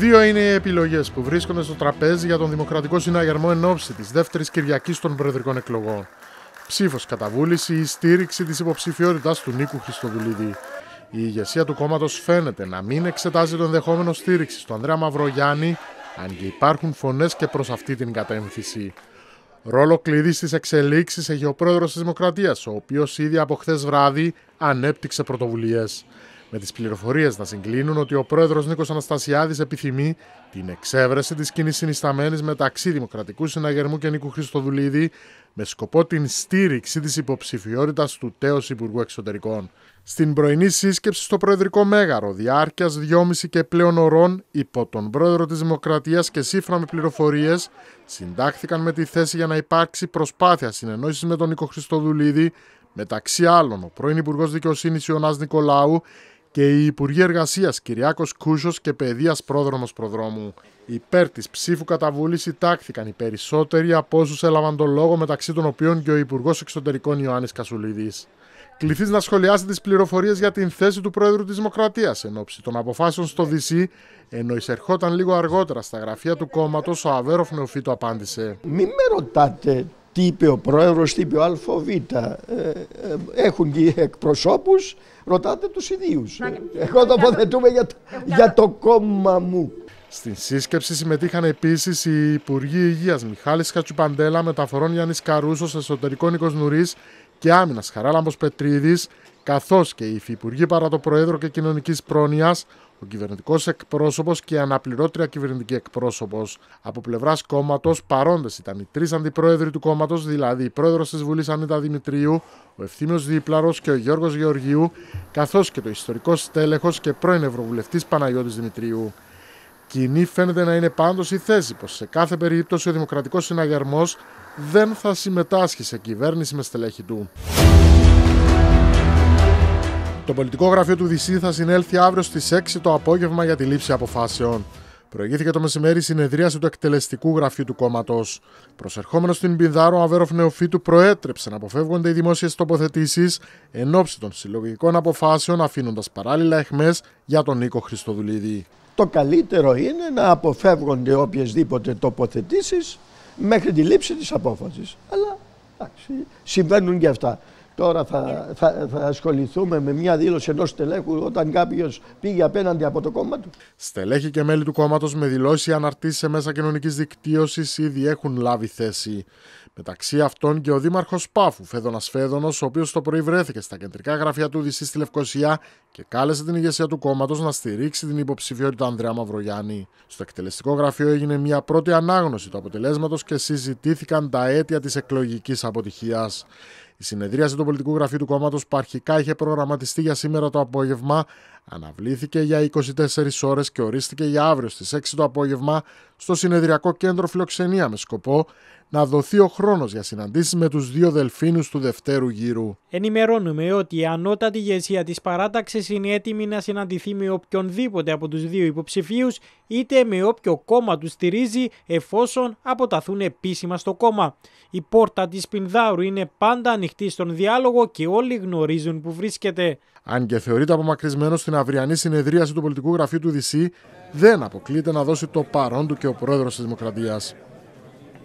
Δύο είναι οι επιλογές που βρίσκονται στο τραπέζι για τον Δημοκρατικό Συναγερμό εν ώψη της δεύτερης Κυριακής των Προεδρικών Εκλογών. Ψήφος κατά βούληση ή στήριξη της υποψηφιότητα του Νίκου Χριστοδουλίδη. Η ηγεσία του κόμματος φαίνεται να μην εξετάζει το ενδεχόμενο στήριξη του Ανδρέα Μαυρογιάννη, αν και υπάρχουν φωνές και προς αυτή την κατεύθυνση. Ρόλο κλειδί στις εξελίξεις έχει ο πρόεδρος της Δημοκρατίας, ο οποίος ήδη από χθες βράδυ ανέπτυξε πρωτοβουλίες με τις πληροφορίες να συγκλίνουν ότι ο πρόεδρος Νίκος Αναστασιάδης επιθυμεί την εξέβρεση της κοινής συνισταμένης μεταξύ Δημοκρατικού Συναγερμού και Νίκου Χριστοδουλίδη με σκοπό την στήριξη της υποψηφιότητας του τέος Υπουργού Εξωτερικών. Στην πρωινή σύσκεψη στο Προεδρικό Μέγαρο, διάρκειας 2,5 και πλέον ωρών, υπό τον πρόεδρο της Δημοκρατίας και σύμφωνα με πληροφορίες, συντάχθηκαν με τη θέση για να υπάρξει προσπάθεια συνεννόησης με τον Νίκο Χριστοδουλίδη, μεταξύ άλλων ο πρώην Υπουργός Δικαιοσύνης Ιωνάς Νικολάου και οι Υπουργοί Εργασίας Κυριάκος Κούσος και Παιδείας Πρόδρομος Προδρόμου. Υπέρ της ψήφου καταβούληση συντάχθηκαν τάχθηκαν οι περισσότεροι από όσους έλαβαν τον λόγο, μεταξύ των οποίων και ο Υπουργός Εξωτερικών Ιωάννης Κασουλίδης. Κληθείς να σχολιάσει τις πληροφορίες για την θέση του Πρόεδρου της Δημοκρατίας εν ώψη των αποφάσεων στο ΔΣ, ενώ εισερχόταν λίγο αργότερα στα γραφεία του κόμματος, ο Αβέροφ Νεοφίτο απάντησε. Μην με ρωτάτε τι είπε ο πρόεδρος, τι είπε ο ΑΒ. Ε, ε, έχουν και εκπροσώπους, ρωτάτε τους ιδίους. Εγώ τοποθετούμε για, για το κόμμα μου. Στην σύσκεψη συμμετείχαν επίσης οι Υπουργοί Υγείας Μιχάλης Χατσουπαντέλα, Μεταφορών Γιάννης Καρούσος, εσωτερικό Νίκο Νουρή και Άμυνας Χαράλαμπος Πετρίδης, καθώς και οι Υφυπουργοί Παρά το Προέδρο και Κοινωνικής Πρόνοιας, ο κυβερνητικός εκπρόσωπος και η αναπληρώτρια κυβερνητική εκπρόσωπος. Από πλευράς κόμματος παρόντες ήταν οι τρεις αντιπρόεδροι του κόμματος, δηλαδή η πρόεδρος της Βουλής Ανίτα Δημητρίου, ο Ευθύμιος Δίπλαρος και ο Γιώργος Γεωργίου, καθώς και το ιστορικός στέλεχος και πρώην Ευρωβουλευτής Παναγιώτης Δημητρίου. Κοινή φαίνεται να είναι πάντως η θέση πως σε κάθε περίπτωση ο Δημοκρατικός Συναγερμός δεν θα συμμετάσχει σε κυβέρνηση με στελέχη του. Το πολιτικό γραφείο του Δυσί θα συνέλθει αύριο στις 6 το απόγευμα για τη λήψη αποφάσεων. Προηγήθηκε το μεσημέρι η συνεδρίαση του εκτελεστικού γραφείου του κόμματος. Προσερχόμενος στην Πινδάρο, ο Αβέροφ Νεοφίτου προέτρεψε να αποφεύγονται οι δημόσιες τοποθετήσεις εν ώψη των συλλογικών αποφάσεων, αφήνοντας παράλληλα εχμέ για τον Νίκο Χριστοδουλίδη. Το καλύτερο είναι να αποφεύγονται οποιασδήποτε τοποθετήσεις μέχρι τη λήψη της απόφασης. Αλλά συμβαίνουν και αυτά. Τώρα θα, θα, θα ασχοληθούμε με μια δήλωση ενός στελέχου όταν κάποιος πήγε απέναντι από το κόμμα του. Στελέχοι και μέλη του κόμματος με δηλώσει αναρτήσεις σε μέσα κοινωνικής δικτύωσης ήδη έχουν λάβει θέση. Μεταξύ αυτών και ο Δήμαρχος Πάφου, Φέδωνας Φέδωνος, ο οποίος το πρωί βρέθηκε στα κεντρικά γραφεία του Δυσή στη Λευκοσία και κάλεσε την ηγεσία του κόμματος να στηρίξει την υποψηφιότητα Ανδρέα Μαυρογιάννη. Στο εκτελεστικό γραφείο έγινε μια πρώτη ανάγνωση του αποτελέσματος και συζητήθηκαν τα αίτια της εκλογικής αποτυχίας. Η συνεδρίαση του πολιτικού γραφείου του κόμματος που αρχικά είχε προγραμματιστεί για σήμερα το απόγευμα αναβλήθηκε για 24 ώρες και ορίστηκε για αύριο στις 6 το απόγευμα στο συνεδριακό κέντρο Φιλοξενία με σκοπό να δοθεί ο χρόνος για συναντήσεις με τους δύο δελφίνους του δευτέρου γύρου. Ενημερώνουμε ότι η ανώτατη ηγεσία της παράταξης είναι έτοιμη να συναντηθεί με οποιονδήποτε από τους δύο υποψηφίους, είτε με όποιο κόμμα τους στηρίζει, εφόσον αποταθούν επίσημα στο κόμμα. Η πόρτα της Πινδάρου είναι πάντα ανοιχτή στον διάλογο και όλοι γνωρίζουν που βρίσκεται. Αν και θεωρείται απομακρυσμένο στην αυριανή συνεδρίαση του πολιτικού γραφείου του Δυσί, δεν αποκλείεται να δώσει το παρόν του και ο πρόεδρος της Δημοκρατίας.